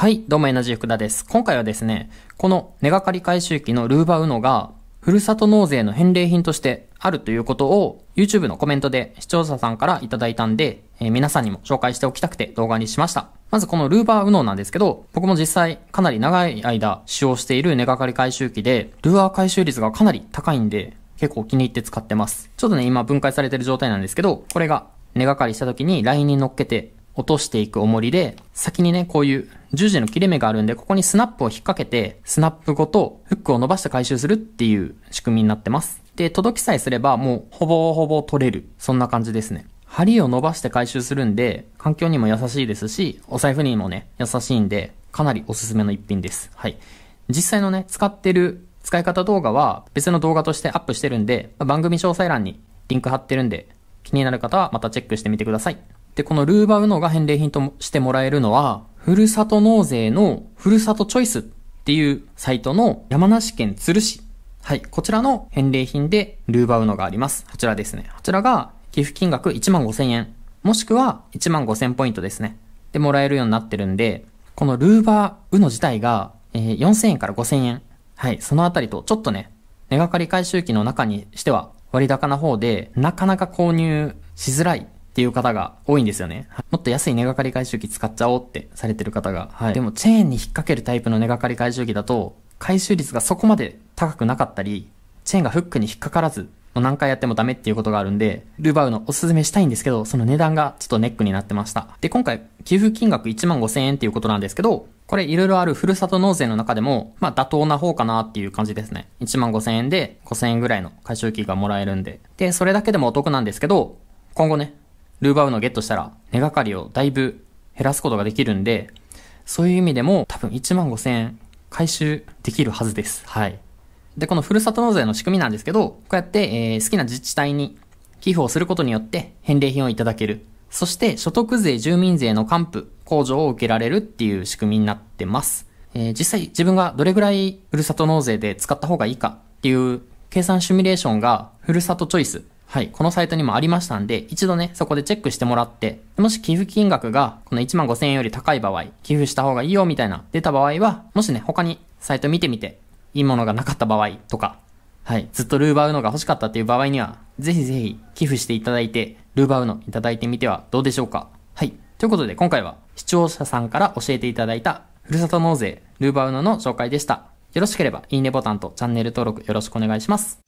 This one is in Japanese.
はい、どうもエナジー福田です。今回はですね、この根掛かり回収機のルーバウノが、ふるさと納税の返礼品としてあるということを YouTube のコメントで視聴者さんからいただいたんで、えー、皆さんにも紹介しておきたくて動画にしました。まずこのルーバーウノなんですけど、僕も実際かなり長い間使用している根掛かり回収機で、ルアー回収率がかなり高いんで、結構気に入って使ってます。ちょっとね、今分解されてる状態なんですけど、これが根掛かりした時にラインに乗っけて落としていく重りで、先にね、こういう十字の切れ目があるんで、ここにスナップを引っ掛けて、スナップごとフックを伸ばして回収するっていう仕組みになってます。で、届きさえすればもうほぼほぼ取れる。そんな感じですね。針を伸ばして回収するんで、環境にも優しいですし、お財布にもね、優しいんで、かなりおすすめの一品です。はい。実際のね、使ってる使い方動画は別の動画としてアップしてるんで、番組詳細欄にリンク貼ってるんで、気になる方はまたチェックしてみてください。で、このルーバウノが返礼品としてもらえるのは、ふるさと納税のふるさとチョイスっていうサイトの山梨県鶴市。はい。こちらの返礼品でルーバウノがあります。こちらですね。こちらが寄付金額1万5千円。もしくは1万5千ポイントですね。で、もらえるようになってるんで、このルーバーウノ自体が、えー、4000円から5000円。はい。そのあたりと、ちょっとね、値がかり回収機の中にしては割高な方で、なかなか購入しづらいっていう方が多いんですよね。もっと安い値掛かり回収機使っちゃおうってされてる方が。はい、でも、チェーンに引っ掛けるタイプの値掛かり回収機だと、回収率がそこまで高くなかったり、チェーンがフックに引っかからず、もう何回やってもダメっていうことがあるんで、ルバウのおすすめしたいんですけど、その値段がちょっとネックになってました。で、今回、寄付金額1万5千円っていうことなんですけど、これいろいろあるふるさと納税の中でも、まあ妥当な方かなっていう感じですね。1万5千円で5千円ぐらいの回収金がもらえるんで。で、それだけでもお得なんですけど、今後ね、ルーバウのゲットしたら、値がかりをだいぶ減らすことができるんで、そういう意味でも多分1万5000円回収できるはずです。はい。で、このふるさと納税の仕組みなんですけど、こうやって、えー、好きな自治体に寄付をすることによって返礼品をいただける。そして所得税、住民税の還付、控除を受けられるっていう仕組みになってます。えー、実際自分がどれぐらいふるさと納税で使った方がいいかっていう計算シミュレーションがふるさとチョイスはい、このサイトにもありましたんで、一度ね、そこでチェックしてもらって、もし寄付金額がこの1万5000円より高い場合、寄付した方がいいよみたいな出た場合は、もしね、他にサイト見てみて、いいものがなかった場合とか、はい、ずっとルーバウノが欲しかったっていう場合には、ぜひぜひ寄付していただいて、ルーバウのいただいてみてはどうでしょうか。はい。ということで今回は視聴者さんから教えていただいたふるさと納税、ルーバウノの紹介でした。よろしければいいねボタンとチャンネル登録よろしくお願いします。